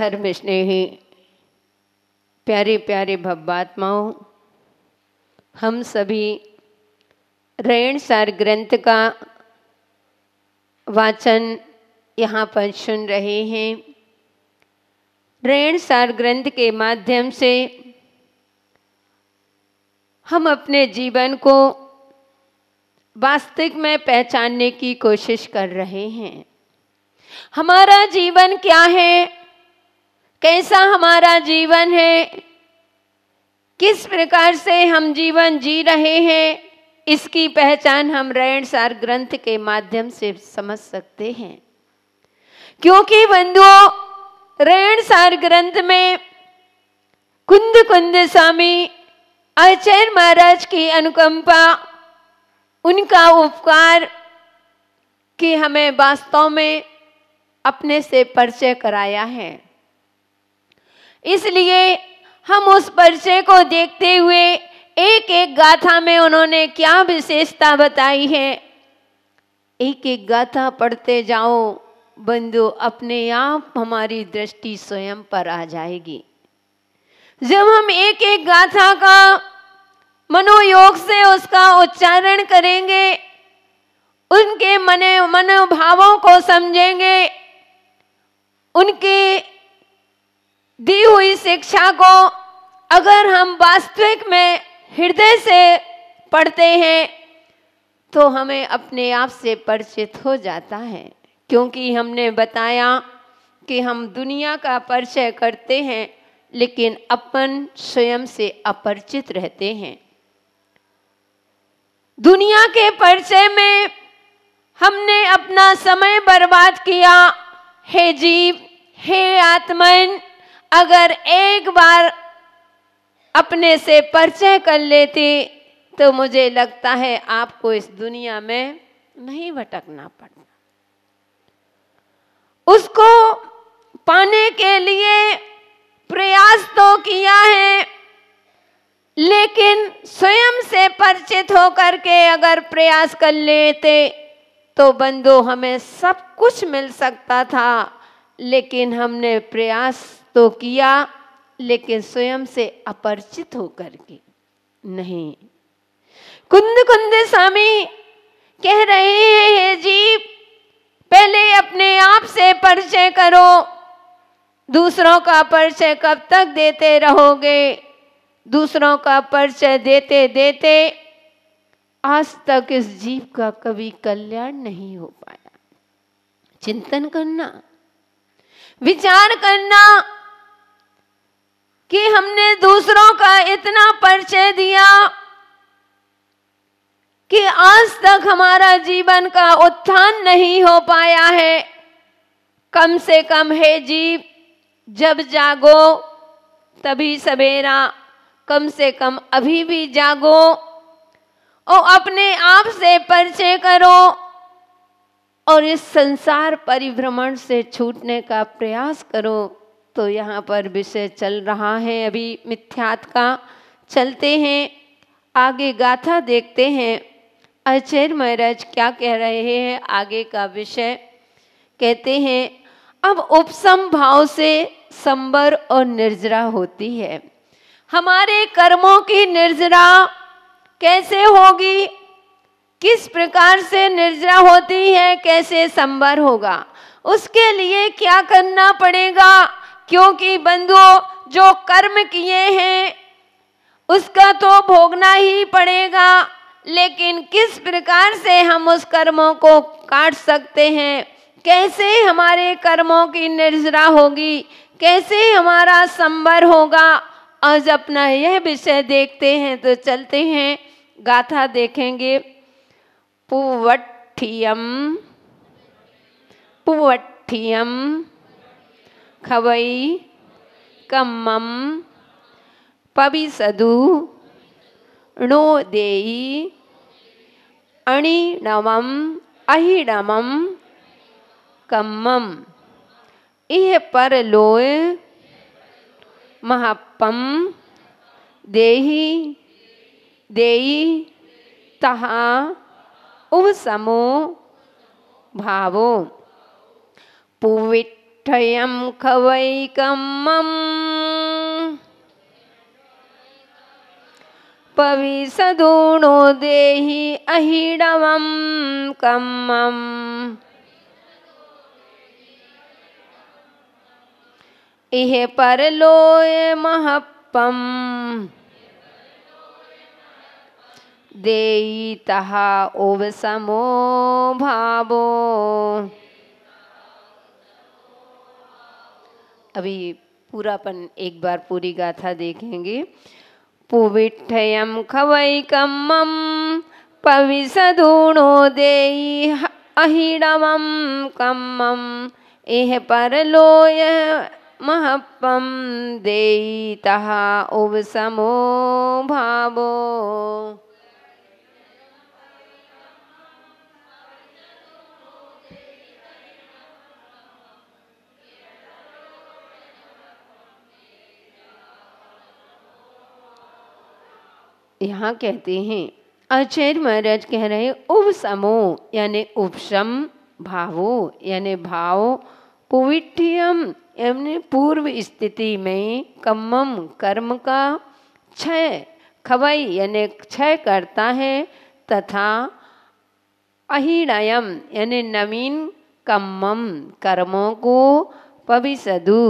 धर्म स्नेही प्यारे प्यारे भव्वात्माओं हम सभी रैण सार ग्रंथ का वाचन यहाँ पर सुन रहे हैं रैण सार ग्रंथ के माध्यम से हम अपने जीवन को वास्तविक में पहचानने की कोशिश कर रहे हैं हमारा जीवन क्या है कैसा हमारा जीवन है किस प्रकार से हम जीवन जी रहे हैं इसकी पहचान हम रैण सार ग्रंथ के माध्यम से समझ सकते हैं क्योंकि बंधुओं रैण सार ग्रंथ में कुंद कुंद स्वामी अचैन महाराज की अनुकंपा उनका उपकार की हमें वास्तव में अपने से परिचय कराया है इसलिए हम उस परिचय को देखते हुए एक एक गाथा में उन्होंने क्या विशेषता बताई है एक एक गाथा पढ़ते जाओ बंधु अपने आप हमारी दृष्टि स्वयं पर आ जाएगी जब हम एक एक गाथा का मनोयोग से उसका उच्चारण करेंगे उनके मने मनोभावों को समझेंगे उनके दी हुई शिक्षा को अगर हम वास्तविक में हृदय से पढ़ते हैं तो हमें अपने आप से परिचित हो जाता है क्योंकि हमने बताया कि हम दुनिया का परिचय करते हैं लेकिन अपन स्वयं से अपरिचित रहते हैं दुनिया के परिचय में हमने अपना समय बर्बाद किया हे जीव हे आत्मन अगर एक बार अपने से परिचय कर लेती तो मुझे लगता है आपको इस दुनिया में नहीं भटकना पड़ना उसको पाने के लिए प्रयास तो किया है लेकिन स्वयं से परिचित होकर के अगर प्रयास कर लेते तो बंदो हमें सब कुछ मिल सकता था लेकिन हमने प्रयास तो किया लेकिन स्वयं से अपरिचित होकर के नहीं कुंद कुंद स्वामी कह रहे हैं हे जी पहले अपने आप से परिचय करो दूसरों का परिचय कब तक देते रहोगे दूसरों का परिचय देते देते आज तक इस जीव का कभी कल्याण नहीं हो पाया चिंतन करना विचार करना कि हमने दूसरों का इतना परिचय दिया कि आज तक हमारा जीवन का उत्थान नहीं हो पाया है कम से कम है जीव जब जागो तभी सवेरा कम से कम अभी भी जागो और अपने आप से परिचय करो और इस संसार परिभ्रमण से छूटने का प्रयास करो तो यहाँ पर विषय चल रहा है अभी मिथ्यात का चलते हैं आगे गाथा देखते हैं आचार्य महाराज क्या कह रहे हैं आगे का विषय कहते हैं अब उपसम भाव से संबर और निर्जरा होती है हमारे कर्मों की निर्जरा कैसे होगी किस प्रकार से निर्जरा होती है कैसे संबर होगा उसके लिए क्या करना पड़ेगा क्योंकि बंधुओं जो कर्म किए हैं उसका तो भोगना ही पड़ेगा लेकिन किस प्रकार से हम उस कर्मों को काट सकते हैं कैसे हमारे कर्मों की निर्जरा होगी कैसे हमारा संबर होगा आज अपना यह विषय देखते हैं तो चलते हैं गाथा देखेंगे पुवठियम पुवठियम खवई कम्मम पबिसदु देई अणिणमम अहिणमम कम्मम इह परलोय महापम देही देई तहा उवसमो भावो पुविट विठ्ठयं खवैकमं पविसदूणो देहि अहिडवं कम्मम् इह परलोय महप्पम् देयितः ओवसमो भावो अभी पूरा अपन एक बार पूरी गाथा देखेंगे पुविठयम खवैकमम पविसधूणो देयि अहिडमं कम्मं इह परलोय महप्पं देयितः उवसमो भावो यहाँ कहते हैं आचार्य महाराज कह रहे उपसमो यानि उपशम भावो यानि भाव पुविठ्यम यानी पूर्व स्थिति में कमम कर्म का क्षय खवई यानि क्षय करता है तथा अहिणयम यानि नवीन कमम कर्मों को पविसदु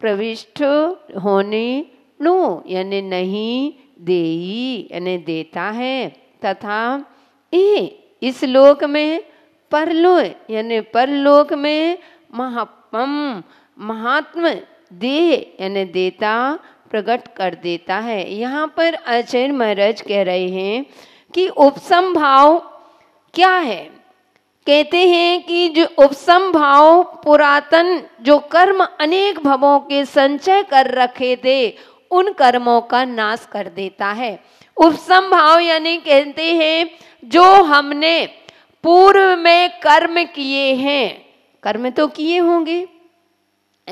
प्रविष्ट होने नो यानि नहीं देई यानी देता है तथा ए इस लोक में परलो यानी परलोक में महापम महात्म दे यानी देता प्रकट कर देता है यहाँ पर आचार्य महाराज कह रहे हैं कि उपसम भाव क्या है कहते हैं कि जो उपसम भाव पुरातन जो कर्म अनेक भवों के संचय कर रखे थे उन कर्मों का नाश कर देता है उपसम भाव यानी कहते हैं जो हमने पूर्व में कर्म किए हैं कर्म तो किए होंगे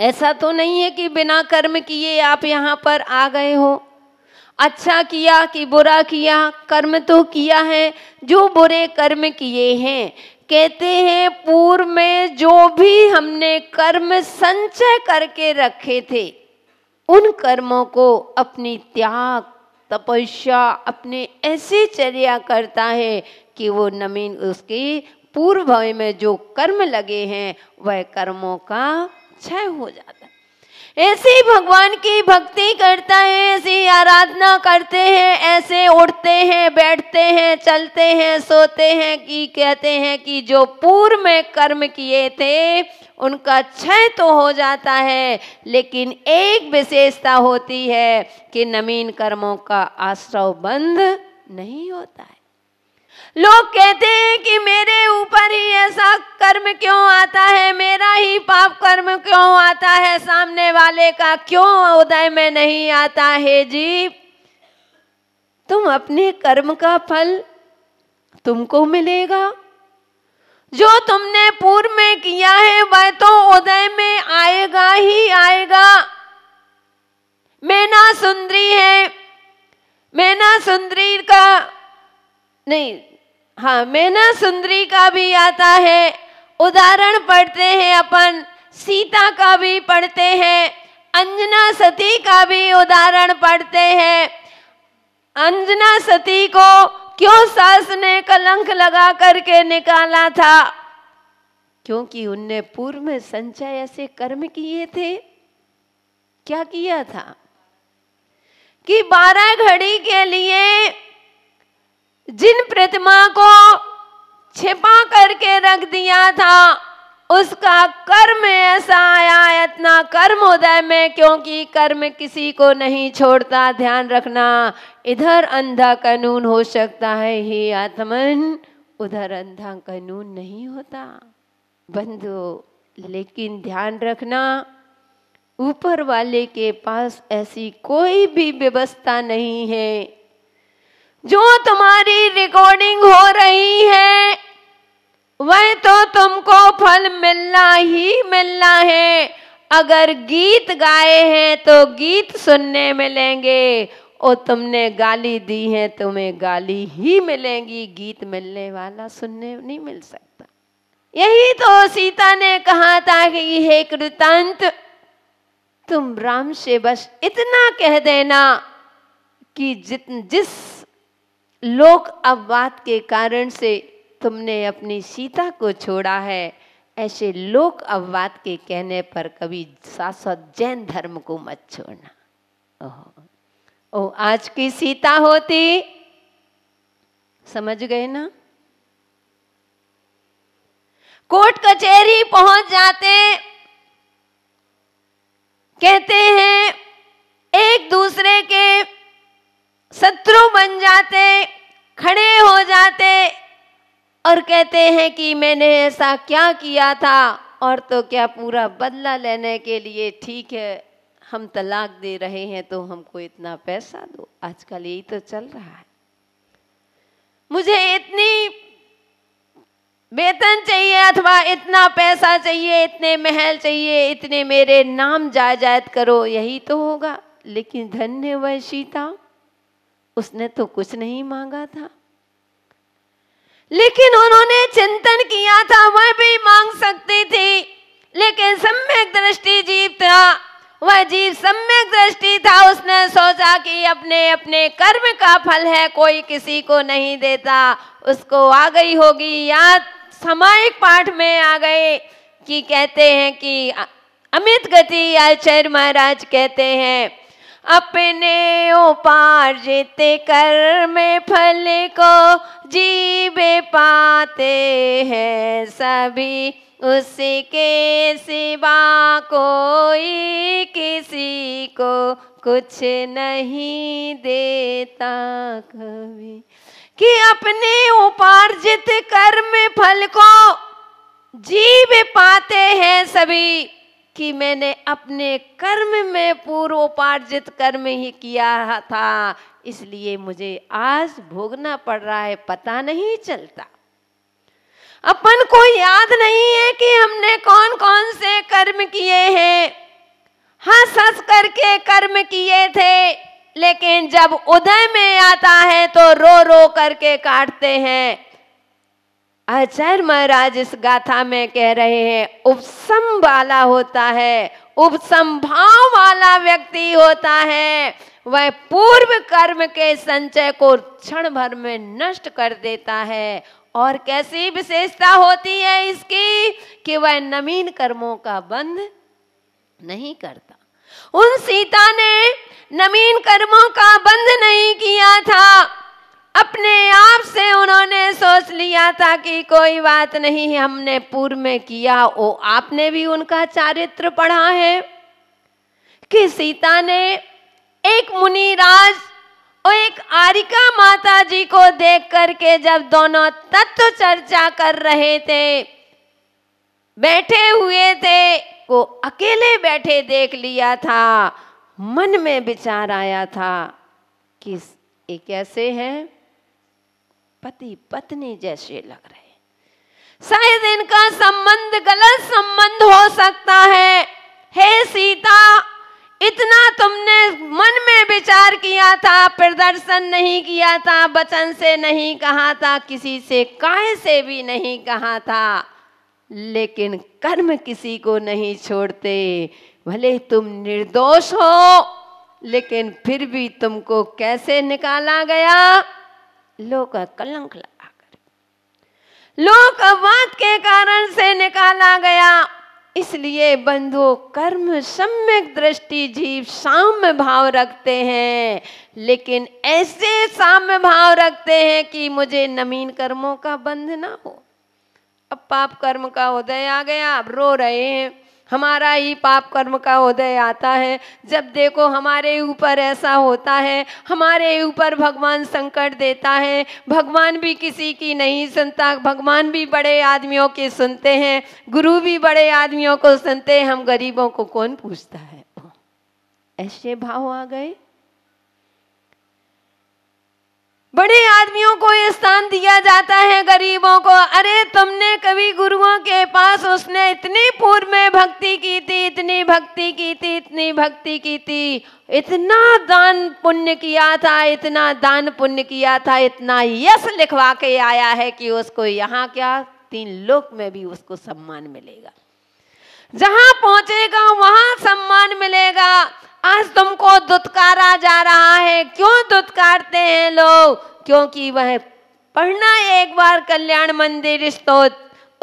ऐसा तो नहीं है कि बिना कर्म किए आप यहाँ पर आ गए हो अच्छा किया कि बुरा किया कर्म तो किया है जो बुरे कर्म किए हैं कहते हैं पूर्व में जो भी हमने कर्म संचय करके रखे थे उन कर्मों को अपनी त्याग तपस्या अपने ऐसी चर्या करता है कि वो नमीन उसकी पूर्व में जो कर्म लगे हैं वह कर्मों का क्षय हो जाता है ऐसे भगवान की भक्ति करता है ऐसी आराधना करते हैं ऐसे उठते हैं बैठते हैं चलते हैं सोते हैं कि कहते हैं कि जो पूर्व में कर्म किए थे उनका क्षय तो हो जाता है लेकिन एक विशेषता होती है कि नवीन कर्मों का आश्रव बंद नहीं होता है लोग कहते हैं कि मेरे ऊपर ही ऐसा कर्म क्यों आता है मेरा ही पाप कर्म क्यों आता है सामने वाले का क्यों उदय में नहीं आता है जी तुम अपने कर्म का फल तुमको मिलेगा जो तुमने पूर्व में किया है वह तो उदय में आएगा ही आएगा मैना सुंदरी है मैना सुंदरी का नहीं हाँ मैना सुंदरी का भी आता है उदाहरण पढ़ते हैं अपन सीता का भी पढ़ते हैं अंजना सती का भी उदाहरण पढ़ते हैं अंजना सती को क्यों सास ने कलंक लगा करके निकाला था क्योंकि उनने पूर्व में संचय ऐसे कर्म किए थे क्या किया था कि बारह घड़ी के लिए जिन प्रतिमा को छिपा करके रख दिया था उसका कर्म ऐसा आया इतना कर्म उदय में क्योंकि कर्म किसी को नहीं छोड़ता ध्यान रखना इधर अंधा कानून हो सकता है ही आत्मन उधर अंधा कानून नहीं होता बंधु लेकिन ध्यान रखना ऊपर वाले के पास ऐसी कोई भी व्यवस्था नहीं है जो तुम्हारी रिकॉर्डिंग हो रही है वह तो तुमको फल मिलना ही मिलना है अगर गीत गाए हैं तो गीत सुनने मिलेंगे और तुमने गाली दी है तुम्हें गाली ही मिलेंगी गीत मिलने वाला सुनने नहीं मिल सकता यही तो सीता ने कहा था कि हे कृतांत तुम राम से बस इतना कह देना कि जित जिस लोक अपवाद के कारण से तुमने अपनी सीता को छोड़ा है ऐसे लोक अपवाद के कहने पर कभी शाश्वत जैन धर्म को मत छोड़ना ओह ओ आज की सीता होती समझ गए ना कोर्ट कचहरी पहुंच जाते कहते हैं एक दूसरे के शत्रु बन जाते खड़े हो जाते और कहते हैं कि मैंने ऐसा क्या किया था और तो क्या पूरा बदला लेने के लिए ठीक है हम तलाक दे रहे हैं तो हमको इतना पैसा दो आजकल यही तो चल रहा है मुझे इतनी वेतन चाहिए अथवा इतना पैसा चाहिए इतने महल चाहिए इतने मेरे नाम जायदाद करो यही तो होगा लेकिन धन्य वह सीता उसने तो कुछ नहीं मांगा था लेकिन उन्होंने चिंतन किया था वह भी मांग सकती थी लेकिन सम्यक दृष्टि जीव था वह जीव सम्यक दृष्टि था उसने सोचा कि अपने अपने कर्म का फल है कोई किसी को नहीं देता उसको आ गई होगी याद सामायिक पाठ में आ गए कि कहते हैं कि अमित गति आचार्य महाराज कहते हैं अपने उपार्जित कर्म फल को जीवे पाते हैं सभी उसके सिवा कोई किसी को कुछ नहीं देता कभी कि अपने उपार्जित कर्म फल को जीव पाते हैं सभी कि मैंने अपने कर्म में पूर्वोपार्जित कर्म ही किया था इसलिए मुझे आज भोगना पड़ रहा है पता नहीं चलता अपन को याद नहीं है कि हमने कौन कौन से कर्म किए हैं हंस हाँ, हंस करके कर्म किए थे लेकिन जब उदय में आता है तो रो रो करके काटते हैं आचार्य महाराज इस गाथा में कह रहे हैं उपसम वाला होता है उपसम भाव वाला व्यक्ति होता है वह पूर्व कर्म के संचय को क्षण भर में नष्ट कर देता है और कैसी विशेषता होती है इसकी कि वह नवीन कर्मों का बंध नहीं करता उन सीता ने नवीन कर्मों का बंध नहीं किया था अपने आप से उन्होंने सोच लिया था कि कोई बात नहीं हमने पूर्व में किया ओ आपने भी उनका चारित्र पढ़ा है कि सीता ने एक मुनिराज और एक आरिका माता जी को देख करके जब दोनों तत्व चर्चा कर रहे थे बैठे हुए थे को अकेले बैठे देख लिया था मन में विचार आया था कि ये कैसे हैं पति पत्नी जैसे लग रहे शायद इनका संबंध गलत संबंध हो सकता है हे सीता इतना तुमने मन में विचार किया था प्रदर्शन नहीं किया था वचन से नहीं कहा था किसी से काय से भी नहीं कहा था लेकिन कर्म किसी को नहीं छोड़ते भले तुम निर्दोष हो लेकिन फिर भी तुमको कैसे निकाला गया लोग कलंक लगा कर लोक के कारण से निकाला गया इसलिए बंधु कर्म सम्यक दृष्टि जीव साम्य भाव रखते हैं लेकिन ऐसे साम्य भाव रखते हैं कि मुझे नमीन कर्मों का बंध ना हो अब पाप कर्म का उदय आ गया अब रो रहे हैं हमारा ही पाप कर्म का उदय आता है जब देखो हमारे ऊपर ऐसा होता है हमारे ऊपर भगवान संकट देता है भगवान भी किसी की नहीं सुनता भगवान भी बड़े आदमियों के सुनते हैं गुरु भी बड़े आदमियों को सुनते हैं हम गरीबों को कौन पूछता है ऐसे भाव आ गए बड़े आदमियों को स्थान दिया जाता है गरीबों को अरे तुमने कभी गुरुओं के पास उसने इतनी पूर्व में भक्ति की थी इतनी भक्ति की थी इतनी भक्ति की थी इतना दान पुण्य किया था इतना दान पुण्य किया था इतना यश लिखवा के आया है कि उसको यहाँ क्या तीन लोक में भी उसको सम्मान मिलेगा जहां पहुंचेगा वहां सम्मान मिलेगा आज तुमको दुत्कारा जा रहा है क्यों दुत्कारते हैं लोग क्योंकि वह पढ़ना एक बार कल्याण मंदिर स्तोत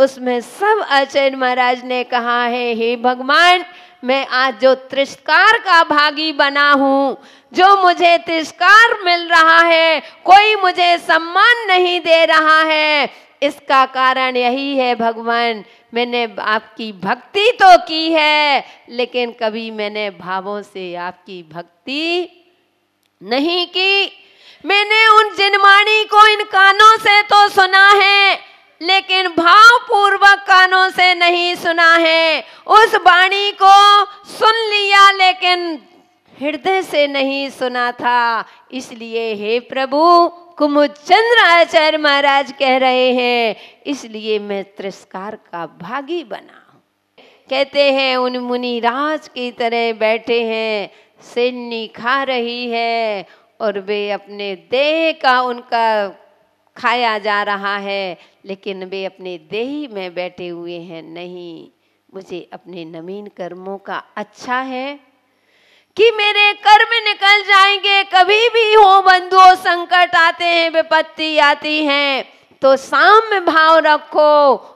उसमें सब आचार्य महाराज ने कहा है हे भगवान मैं आज जो तिरस्कार का भागी बना हूँ जो मुझे तिरस्कार मिल रहा है कोई मुझे सम्मान नहीं दे रहा है इसका कारण यही है भगवान मैंने आपकी भक्ति तो की है लेकिन कभी मैंने भावों से आपकी भक्ति नहीं की मैंने उन जिनवाणी को इन कानों से तो सुना है लेकिन भाव पूर्वक कानों से नहीं सुना है उस वाणी को सुन लिया लेकिन हृदय से नहीं सुना था इसलिए हे प्रभु कुमुचंद्र आचार्य महाराज कह रहे हैं इसलिए मैं तिरस्कार का भागी बना कहते हैं उन मुनि राज की तरह बैठे हैं सेन्नी खा रही है और वे अपने देह का उनका खाया जा रहा है लेकिन वे अपने देह में बैठे हुए हैं नहीं मुझे अपने नवीन कर्मों का अच्छा है कि मेरे कर्म निकल जाएंगे कभी भी हो बंधुओं संकट आते हैं विपत्ति आती है तो साम्य भाव रखो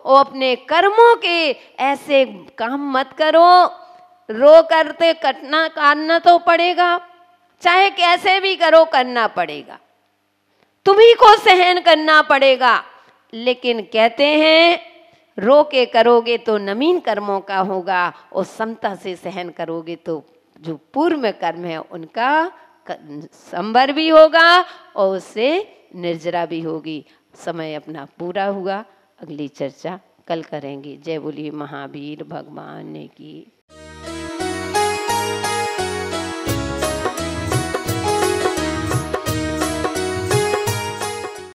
वो अपने कर्मों के ऐसे काम मत करो रो करते कटना करना तो पड़ेगा चाहे कैसे भी करो करना पड़ेगा तुम्ही को सहन करना पड़ेगा लेकिन कहते हैं रो के करोगे तो नमीन कर्मों का होगा और समता से सहन करोगे तो जो पूर्व कर्म है उनका संबर भी होगा और उससे निर्जरा भी होगी समय अपना पूरा हुआ अगली चर्चा कल करेंगे जय बोली महावीर भगवान की